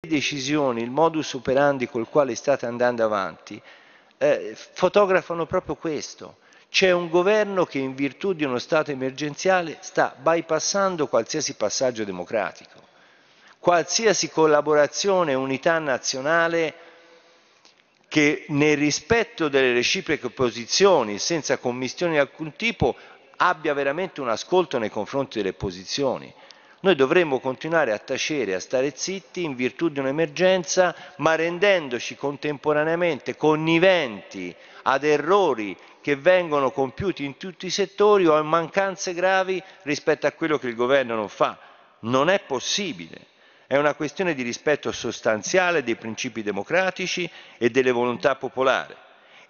Le decisioni, il modus operandi col quale state andando avanti, eh, fotografano proprio questo. C'è un governo che in virtù di uno stato emergenziale sta bypassando qualsiasi passaggio democratico, qualsiasi collaborazione, unità nazionale che nel rispetto delle reciproche posizioni, senza commissioni di alcun tipo, abbia veramente un ascolto nei confronti delle posizioni. Noi dovremmo continuare a tacere, a stare zitti in virtù di un'emergenza, ma rendendoci contemporaneamente conniventi ad errori che vengono compiuti in tutti i settori o a mancanze gravi rispetto a quello che il governo non fa. Non è possibile. È una questione di rispetto sostanziale dei principi democratici e delle volontà popolari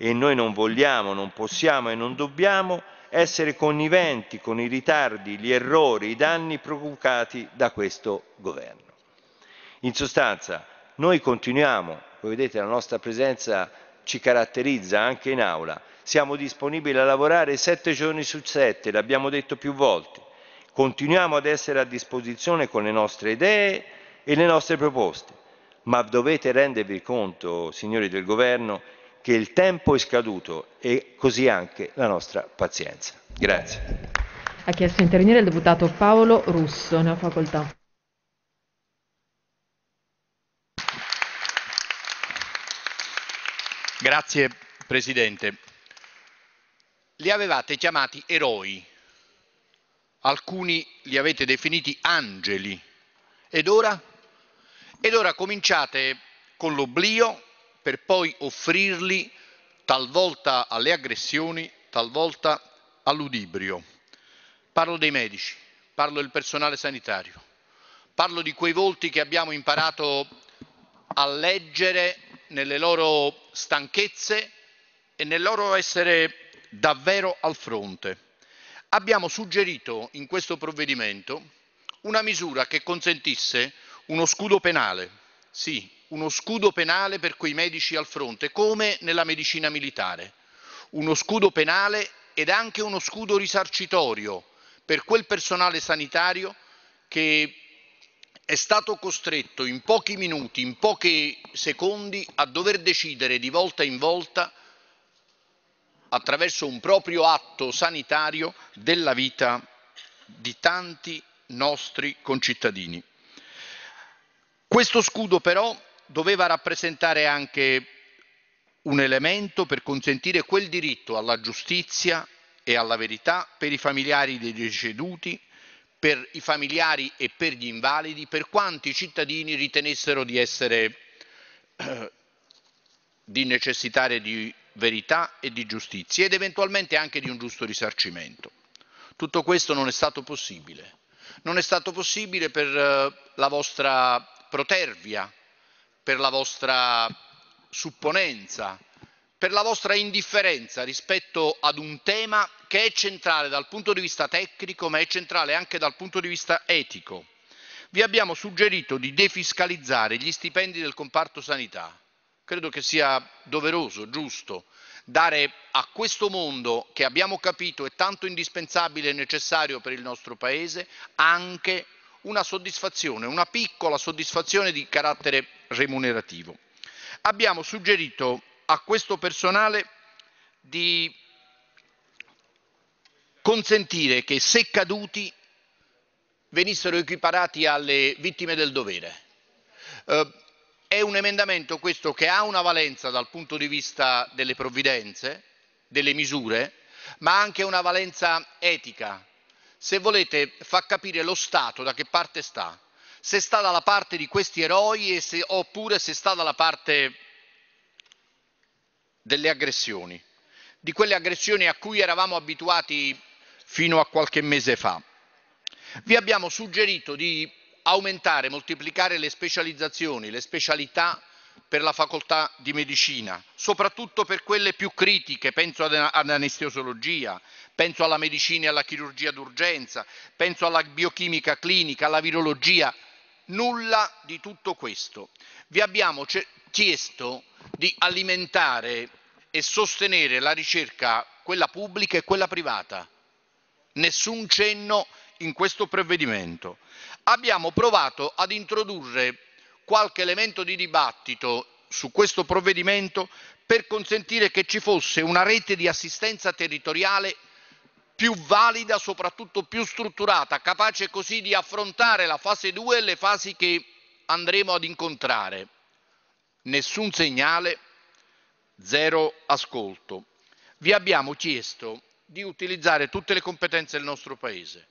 e noi non vogliamo, non possiamo e non dobbiamo essere conniventi con i ritardi, gli errori, i danni provocati da questo governo. In sostanza, noi continuiamo, come vedete la nostra presenza ci caratterizza anche in aula, siamo disponibili a lavorare sette giorni su sette, l'abbiamo detto più volte, continuiamo ad essere a disposizione con le nostre idee e le nostre proposte, ma dovete rendervi conto, signori del governo, che il tempo è scaduto e così anche la nostra pazienza. Grazie. Ha chiesto di intervenire il deputato Paolo Russo, ne ha facoltà. Grazie Presidente. Li avevate chiamati eroi, alcuni li avete definiti angeli ed ora? Ed ora cominciate con l'oblio per poi offrirli talvolta alle aggressioni, talvolta all'udibrio. Parlo dei medici, parlo del personale sanitario, parlo di quei volti che abbiamo imparato a leggere nelle loro stanchezze e nel loro essere davvero al fronte. Abbiamo suggerito in questo provvedimento una misura che consentisse uno scudo penale, sì, uno scudo penale per quei medici al fronte, come nella medicina militare, uno scudo penale ed anche uno scudo risarcitorio per quel personale sanitario che è stato costretto in pochi minuti, in pochi secondi, a dover decidere di volta in volta, attraverso un proprio atto sanitario, della vita di tanti nostri concittadini. Questo scudo però doveva rappresentare anche un elemento per consentire quel diritto alla giustizia e alla verità per i familiari dei deceduti, per i familiari e per gli invalidi, per quanti cittadini ritenessero di essere eh, di necessitare di verità e di giustizia ed eventualmente anche di un giusto risarcimento. Tutto questo non è stato possibile. Non è stato possibile per eh, la vostra protervia per la vostra supponenza, per la vostra indifferenza rispetto ad un tema che è centrale dal punto di vista tecnico, ma è centrale anche dal punto di vista etico. Vi abbiamo suggerito di defiscalizzare gli stipendi del comparto sanità. Credo che sia doveroso, giusto, dare a questo mondo che abbiamo capito è tanto indispensabile e necessario per il nostro Paese anche una soddisfazione, una piccola soddisfazione di carattere remunerativo. Abbiamo suggerito a questo personale di consentire che se caduti venissero equiparati alle vittime del dovere. Eh, è un emendamento questo che ha una valenza dal punto di vista delle provvidenze, delle misure, ma anche una valenza etica. Se volete, fa capire lo Stato da che parte sta se sta dalla parte di questi eroi se, oppure se sta dalla parte delle aggressioni, di quelle aggressioni a cui eravamo abituati fino a qualche mese fa. Vi abbiamo suggerito di aumentare, moltiplicare le specializzazioni, le specialità per la facoltà di medicina, soprattutto per quelle più critiche, penso ad all'anestesiologia, penso alla medicina e alla chirurgia d'urgenza, penso alla biochimica clinica, alla virologia, Nulla di tutto questo. Vi abbiamo chiesto di alimentare e sostenere la ricerca, quella pubblica e quella privata. Nessun cenno in questo provvedimento. Abbiamo provato ad introdurre qualche elemento di dibattito su questo provvedimento per consentire che ci fosse una rete di assistenza territoriale più valida, soprattutto più strutturata, capace così di affrontare la fase 2 e le fasi che andremo ad incontrare. Nessun segnale, zero ascolto. Vi abbiamo chiesto di utilizzare tutte le competenze del nostro Paese,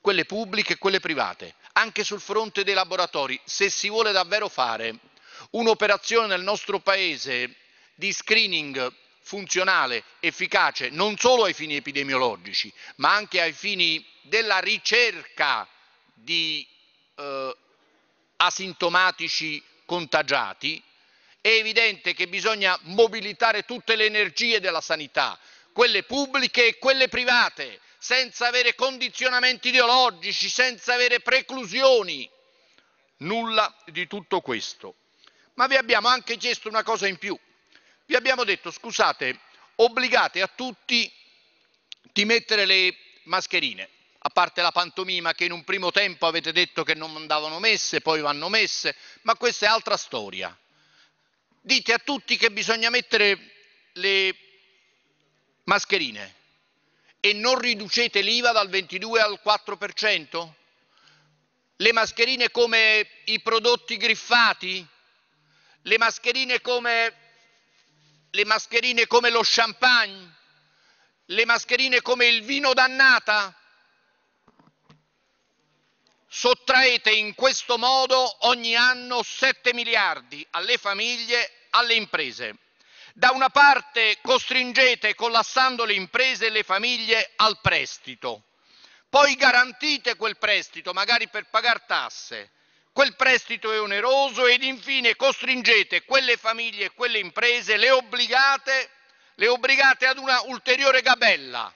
quelle pubbliche e quelle private, anche sul fronte dei laboratori, se si vuole davvero fare un'operazione nel nostro Paese di screening funzionale, efficace non solo ai fini epidemiologici, ma anche ai fini della ricerca di eh, asintomatici contagiati, è evidente che bisogna mobilitare tutte le energie della sanità, quelle pubbliche e quelle private, senza avere condizionamenti ideologici, senza avere preclusioni. Nulla di tutto questo. Ma vi abbiamo anche chiesto una cosa in più, vi abbiamo detto scusate, obbligate a tutti di mettere le mascherine, a parte la pantomima che in un primo tempo avete detto che non andavano messe, poi vanno messe, ma questa è altra storia. Dite a tutti che bisogna mettere le mascherine e non riducete l'IVA dal 22 al 4%? Le mascherine come i prodotti griffati? Le mascherine come le mascherine come lo champagne, le mascherine come il vino dannata? Sottraete in questo modo ogni anno 7 miliardi alle famiglie, alle imprese. Da una parte costringete, collassando le imprese e le famiglie, al prestito, poi garantite quel prestito magari per pagare tasse, Quel prestito è oneroso ed infine costringete quelle famiglie e quelle imprese, le obbligate, le obbligate ad una ulteriore gabella.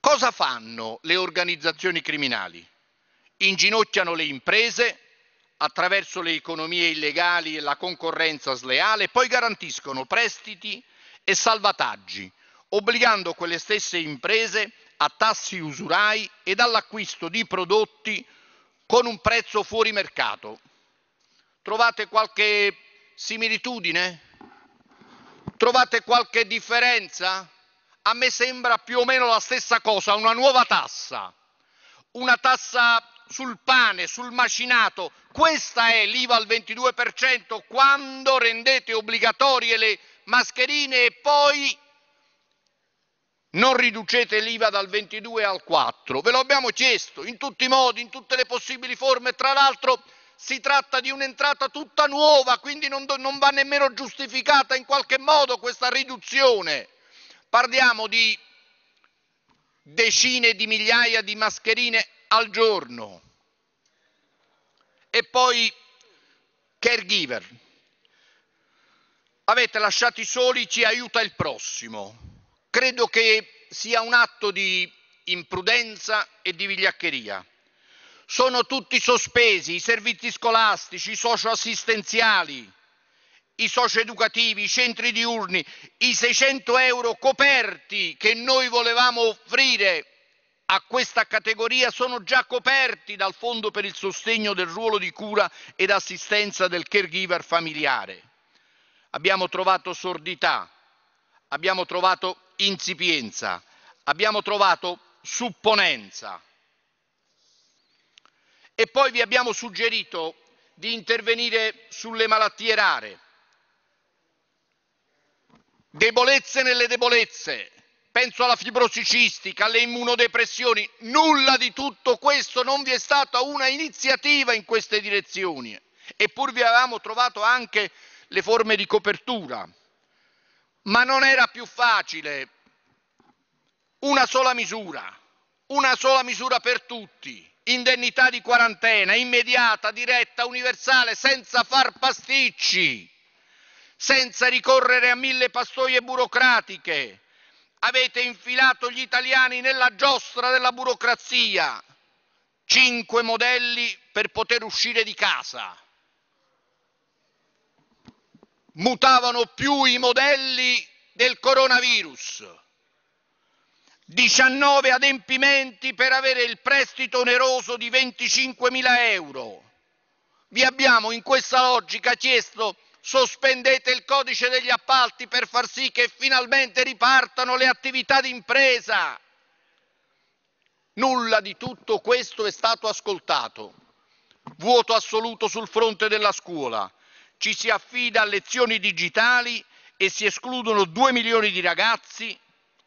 Cosa fanno le organizzazioni criminali? Inginocchiano le imprese attraverso le economie illegali e la concorrenza sleale, poi garantiscono prestiti e salvataggi obbligando quelle stesse imprese a tassi usurai ed all'acquisto di prodotti con un prezzo fuori mercato. Trovate qualche similitudine? Trovate qualche differenza? A me sembra più o meno la stessa cosa, una nuova tassa, una tassa sul pane, sul macinato. Questa è l'IVA al 22% quando rendete obbligatorie le mascherine e poi non riducete l'IVA dal 22 al 4. Ve lo abbiamo chiesto in tutti i modi, in tutte le possibili forme. Tra l'altro si tratta di un'entrata tutta nuova, quindi non, non va nemmeno giustificata in qualche modo questa riduzione. Parliamo di decine di migliaia di mascherine al giorno. E poi caregiver. Avete lasciati soli, ci aiuta il prossimo Credo che sia un atto di imprudenza e di vigliaccheria. Sono tutti sospesi i servizi scolastici, i socioassistenziali, i socioeducativi, i centri diurni, i 600 euro coperti che noi volevamo offrire a questa categoria sono già coperti dal Fondo per il sostegno del ruolo di cura ed assistenza del caregiver familiare. Abbiamo trovato sordità, abbiamo trovato insipienza, abbiamo trovato supponenza. E poi vi abbiamo suggerito di intervenire sulle malattie rare, debolezze nelle debolezze, penso alla fibrosi cistica, alle immunodepressioni, nulla di tutto questo, non vi è stata una iniziativa in queste direzioni, eppur vi avevamo trovato anche le forme di copertura. Ma non era più facile una sola misura, una sola misura per tutti, indennità di quarantena, immediata, diretta, universale, senza far pasticci, senza ricorrere a mille pastoie burocratiche. Avete infilato gli italiani nella giostra della burocrazia. Cinque modelli per poter uscire di casa mutavano più i modelli del coronavirus. 19 adempimenti per avere il prestito oneroso di 25.000 euro. Vi abbiamo in questa logica chiesto sospendete il codice degli appalti per far sì che finalmente ripartano le attività d'impresa. Nulla di tutto questo è stato ascoltato. Vuoto assoluto sul fronte della scuola ci si affida a lezioni digitali e si escludono due milioni di ragazzi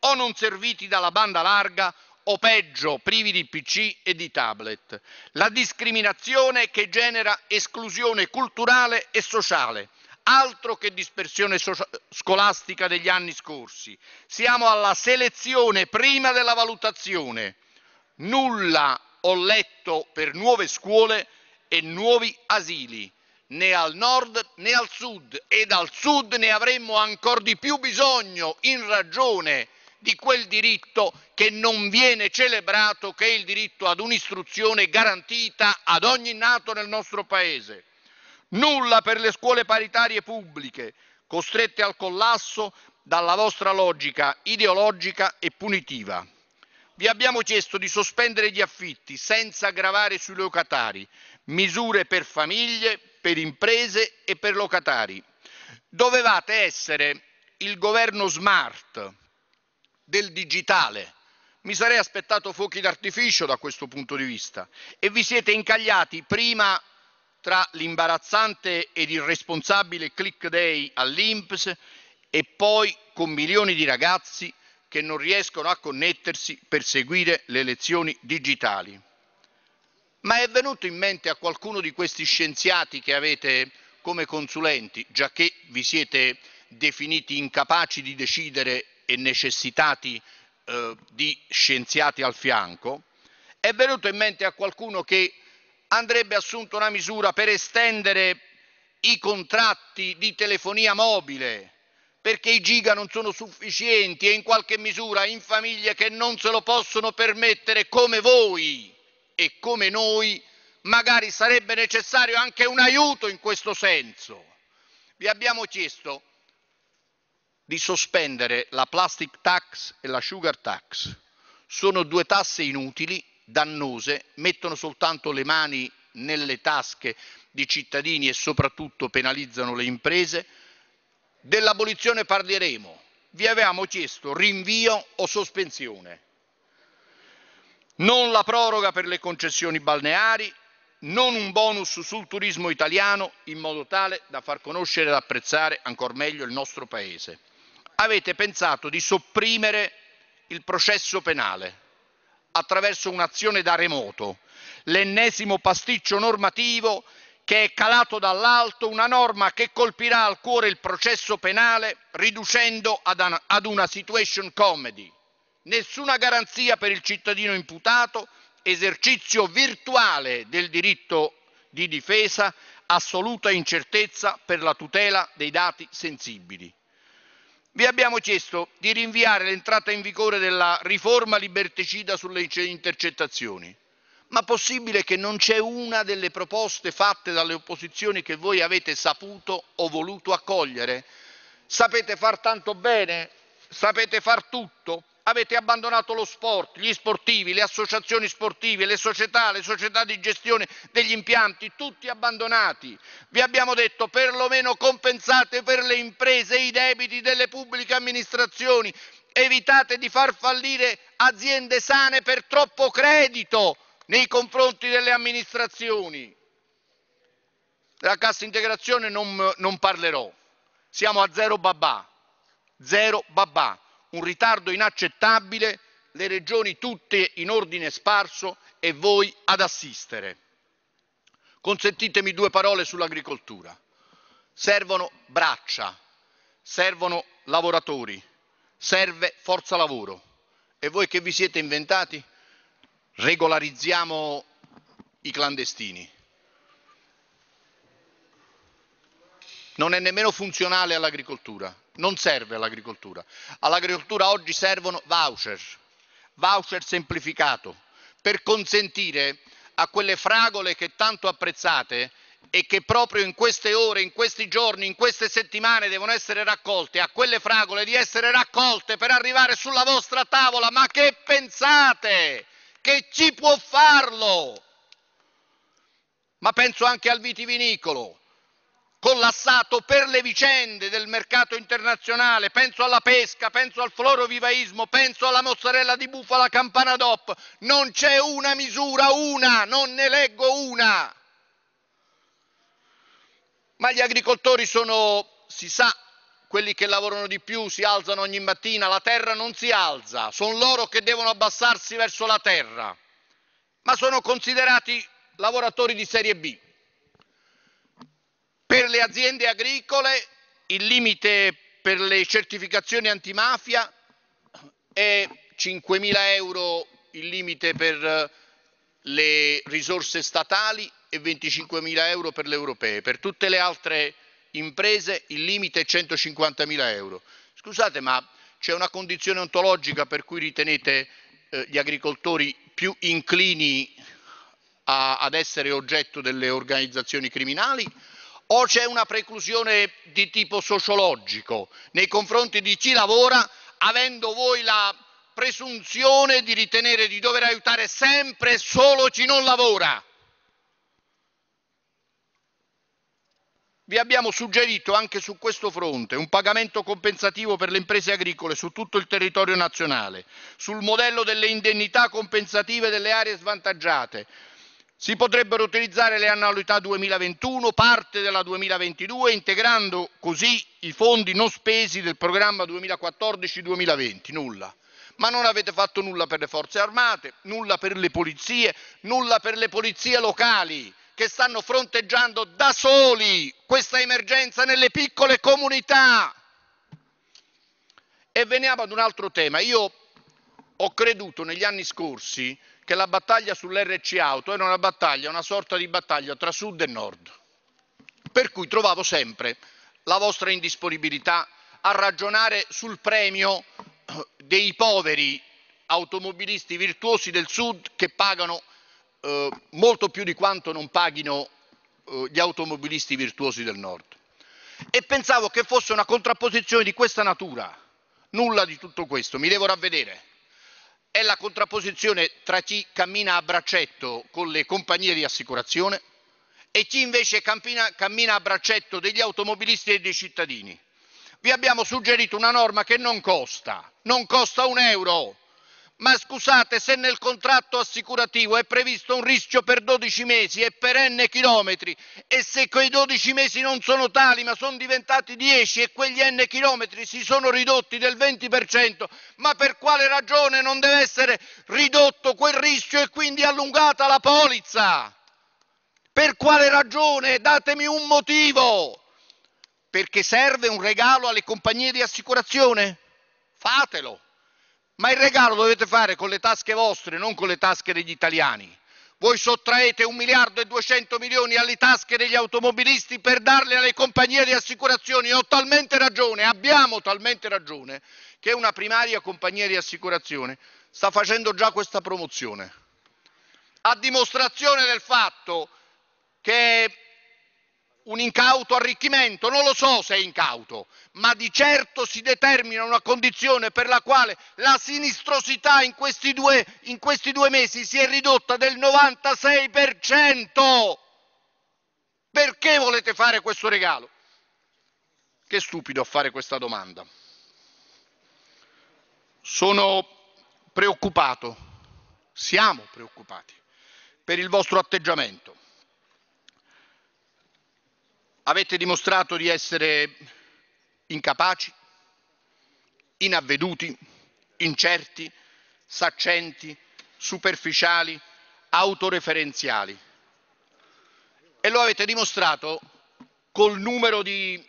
o non serviti dalla banda larga o peggio privi di PC e di tablet. La discriminazione che genera esclusione culturale e sociale, altro che dispersione so- scolastica degli anni scorsi. Siamo alla selezione prima della valutazione. Nulla ho letto per nuove scuole e nuovi asili né al nord né al sud e dal sud ne avremmo ancora di più bisogno in ragione di quel diritto che non viene celebrato, che è il diritto ad un'istruzione garantita ad ogni nato nel nostro Paese. Nulla per le scuole paritarie pubbliche, costrette al collasso dalla vostra logica ideologica e punitiva. Vi abbiamo chiesto di sospendere gli affitti senza gravare sui locatari, misure per famiglie, per imprese e per locatari. Dovevate essere il governo smart del digitale. Mi sarei aspettato fuochi d'artificio da questo punto di vista e vi siete incagliati prima tra l'imbarazzante ed irresponsabile click day all'Inps e poi con milioni di ragazzi che non riescono a connettersi per seguire le lezioni digitali. Ma è venuto in mente a qualcuno di questi scienziati che avete come consulenti, già che vi siete definiti incapaci di decidere e necessitati eh, di scienziati al fianco, è venuto in mente a qualcuno che andrebbe assunto una misura per estendere i contratti di telefonia mobile perché i giga non sono sufficienti e in qualche misura in famiglie che non se lo possono permettere come voi e come noi magari sarebbe necessario anche un aiuto in questo senso. Vi abbiamo chiesto di sospendere la plastic tax e la sugar tax. Sono due tasse inutili, dannose, mettono soltanto le mani nelle tasche di cittadini e soprattutto penalizzano le imprese. Dell'abolizione parleremo. Vi avevamo chiesto rinvio o sospensione non la proroga per le concessioni balneari, non un bonus sul turismo italiano in modo tale da far conoscere ed apprezzare ancora meglio il nostro Paese. Avete pensato di sopprimere il processo penale attraverso un'azione da remoto, l'ennesimo pasticcio normativo che è calato dall'alto, una norma che colpirà al cuore il processo penale riducendo ad una situation comedy, nessuna garanzia per il cittadino imputato, esercizio virtuale del diritto di difesa, assoluta incertezza per la tutela dei dati sensibili. Vi abbiamo chiesto di rinviare l'entrata in vigore della riforma liberticida sulle intercettazioni, ma possibile che non c'è una delle proposte fatte dalle opposizioni che voi avete saputo o voluto accogliere? Sapete far tanto bene? Sapete far tutto? Avete abbandonato lo sport, gli sportivi, le associazioni sportive, le società, le società di gestione degli impianti, tutti abbandonati. Vi abbiamo detto perlomeno compensate per le imprese i debiti delle pubbliche amministrazioni, evitate di far fallire aziende sane per troppo credito nei confronti delle amministrazioni. Della cassa integrazione non, non parlerò, siamo a zero babà, zero babà un ritardo inaccettabile, le regioni tutte in ordine sparso e voi ad assistere. Consentitemi due parole sull'agricoltura. Servono braccia, servono lavoratori, serve forza lavoro. E voi che vi siete inventati? Regolarizziamo i clandestini. Non è nemmeno funzionale all'agricoltura non serve all'agricoltura. All'agricoltura oggi servono voucher, voucher semplificato, per consentire a quelle fragole che tanto apprezzate e che proprio in queste ore, in questi giorni, in queste settimane devono essere raccolte, a quelle fragole di essere raccolte per arrivare sulla vostra tavola. Ma che pensate? Che ci può farlo? Ma penso anche al vitivinicolo collassato per le vicende del mercato internazionale, penso alla pesca, penso al florovivaismo, penso alla mozzarella di bufala campana DOP, non c'è una misura, una, non ne leggo una. Ma gli agricoltori sono, si sa, quelli che lavorano di più si alzano ogni mattina, la terra non si alza, sono loro che devono abbassarsi verso la terra, ma sono considerati lavoratori di serie B. Per le aziende agricole il limite per le certificazioni antimafia è 5.000 euro il limite per eh, le risorse statali e 25.000 euro per le europee. Per tutte le altre imprese il limite è 150.000 euro. Scusate, ma c'è una condizione ontologica per cui ritenete eh, gli agricoltori più inclini a, ad essere oggetto delle organizzazioni criminali o c'è una preclusione di tipo sociologico nei confronti di chi lavora avendo voi la presunzione di ritenere di dover aiutare sempre solo chi non lavora. Vi abbiamo suggerito anche su questo fronte un pagamento compensativo per le imprese agricole su tutto il territorio nazionale, sul modello delle indennità compensative delle aree svantaggiate, si potrebbero utilizzare le annualità 2021, parte della 2022, integrando così i fondi non spesi del programma 2014-2020. Nulla. Ma non avete fatto nulla per le forze armate, nulla per le polizie, nulla per le polizie locali che stanno fronteggiando da soli questa emergenza nelle piccole comunità. E veniamo ad un altro tema. Io ho creduto negli anni scorsi che la battaglia sull'RC auto era una battaglia, una sorta di battaglia tra sud e nord, per cui trovavo sempre la vostra indisponibilità a ragionare sul premio eh, dei poveri automobilisti virtuosi del sud che pagano eh, molto più di quanto non paghino eh, gli automobilisti virtuosi del nord. E pensavo che fosse una contrapposizione di questa natura. Nulla di tutto questo, mi devo ravvedere è la contrapposizione tra chi cammina a braccetto con le compagnie di assicurazione e chi invece cammina, cammina a braccetto degli automobilisti e dei cittadini. Vi abbiamo suggerito una norma che non costa, non costa un euro, ma scusate, se nel contratto assicurativo è previsto un rischio per 12 mesi e per n chilometri e se quei 12 mesi non sono tali ma sono diventati 10 e quegli n chilometri si sono ridotti del 20%, ma per quale ragione non deve essere ridotto quel rischio e quindi allungata la polizza? Per quale ragione? Datemi un motivo. Perché serve un regalo alle compagnie di assicurazione? Fatelo ma il regalo dovete fare con le tasche vostre, non con le tasche degli italiani. Voi sottraete 1 miliardo e 200 milioni alle tasche degli automobilisti per darle alle compagnie di assicurazioni. Ho talmente ragione, abbiamo talmente ragione, che una primaria compagnia di assicurazione sta facendo già questa promozione. A dimostrazione del fatto che un incauto arricchimento, non lo so se è incauto, ma di certo si determina una condizione per la quale la sinistrosità in questi due, in questi due mesi si è ridotta del 96%. Perché volete fare questo regalo? Che stupido a fare questa domanda. Sono preoccupato, siamo preoccupati per il vostro atteggiamento Avete dimostrato di essere incapaci, inavveduti, incerti, saccenti, superficiali, autoreferenziali. E lo avete dimostrato col numero di,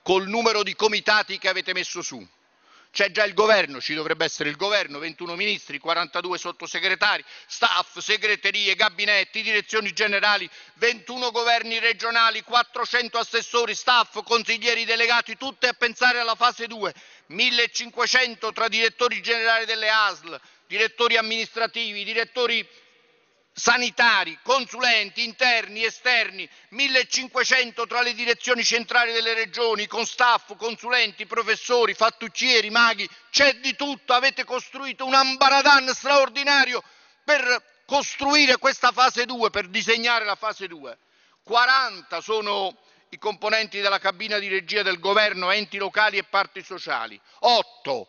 col numero di comitati che avete messo su c'è già il governo, ci dovrebbe essere il governo, 21 ministri, 42 sottosegretari, staff, segreterie, gabinetti, direzioni generali, 21 governi regionali, 400 assessori, staff, consiglieri delegati, tutte a pensare alla fase 2, 1500 tra direttori generali delle ASL, direttori amministrativi, direttori sanitari, consulenti, interni, esterni, 1500 tra le direzioni centrali delle regioni, con staff, consulenti, professori, fattuccieri, maghi, c'è di tutto, avete costruito un ambaradan straordinario per costruire questa fase 2, per disegnare la fase 2. 40 sono i componenti della cabina di regia del governo, enti locali e parti sociali, 8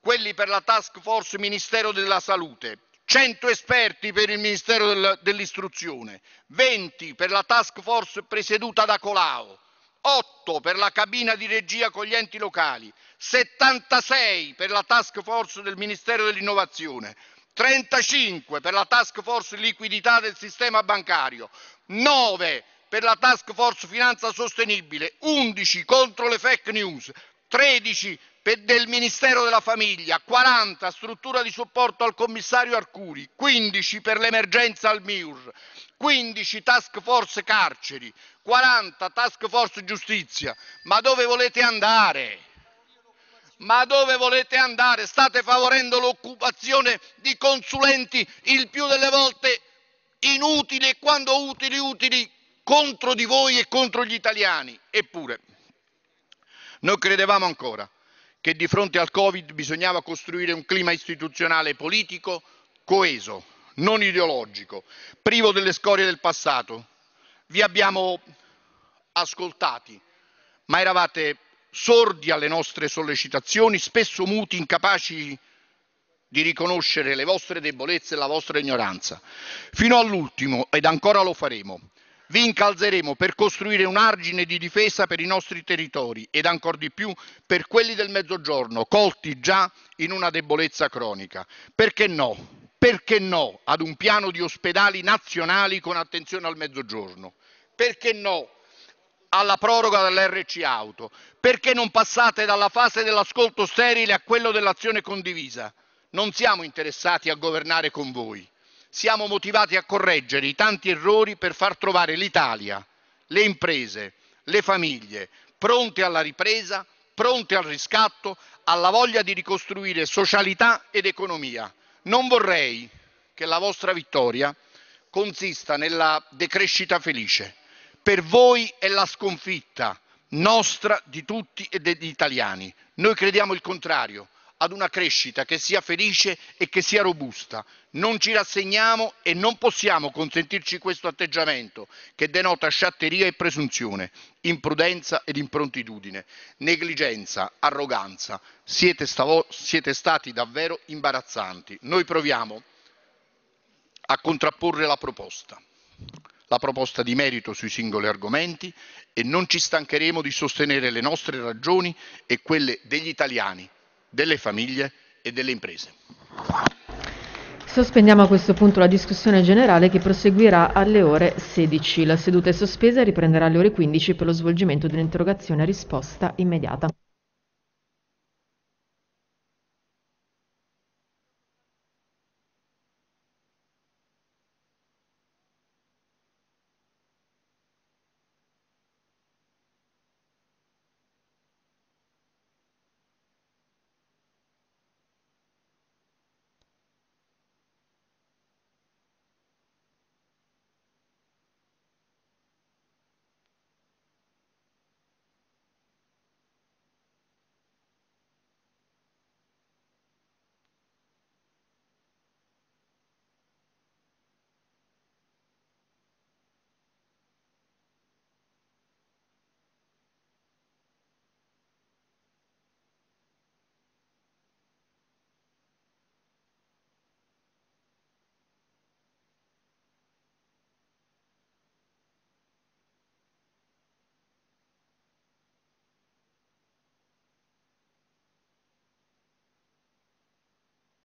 quelli per la task force Ministero della Salute, 100 esperti per il Ministero dell'Istruzione, 20 per la task force presieduta da Colau, 8 per la cabina di regia con gli enti locali, 76 per la task force del Ministero dell'Innovazione, 35 per la task force liquidità del sistema bancario, 9 per la task force finanza sostenibile, 11 contro le fake news, 13 del Ministero della Famiglia, 40 a struttura di supporto al commissario Arcuri, 15 per l'emergenza al MIUR, 15 task force carceri, 40 task force giustizia. Ma dove volete andare? Ma dove volete andare? State favorendo l'occupazione di consulenti il più delle volte inutili e quando utili utili contro di voi e contro gli italiani. Eppure, noi credevamo ancora che di fronte al Covid bisognava costruire un clima istituzionale e politico coeso, non ideologico, privo delle scorie del passato. Vi abbiamo ascoltati, ma eravate sordi alle nostre sollecitazioni, spesso muti, incapaci di riconoscere le vostre debolezze e la vostra ignoranza. Fino all'ultimo, ed ancora lo faremo, vi incalzeremo per costruire un argine di difesa per i nostri territori ed ancor di più per quelli del Mezzogiorno, colti già in una debolezza cronica. Perché no? Perché no ad un piano di ospedali nazionali con attenzione al Mezzogiorno? Perché no alla proroga dell'RC auto? Perché non passate dalla fase dell'ascolto sterile a quello dell'azione condivisa? Non siamo interessati a governare con voi siamo motivati a correggere i tanti errori per far trovare l'Italia, le imprese, le famiglie pronte alla ripresa, pronte al riscatto, alla voglia di ricostruire socialità ed economia. Non vorrei che la vostra vittoria consista nella decrescita felice. Per voi è la sconfitta nostra di tutti e degli italiani. Noi crediamo il contrario ad una crescita che sia felice e che sia robusta. Non ci rassegniamo e non possiamo consentirci questo atteggiamento che denota sciatteria e presunzione, imprudenza ed improntitudine, negligenza, arroganza. Siete, siete stati davvero imbarazzanti. Noi proviamo a contrapporre la proposta la proposta di merito sui singoli argomenti e non ci stancheremo di sostenere le nostre ragioni e quelle degli italiani delle famiglie e delle imprese. Sospendiamo a questo punto la discussione generale che proseguirà alle ore 16. La seduta è sospesa e riprenderà alle ore 15 per lo svolgimento dell'interrogazione a risposta immediata.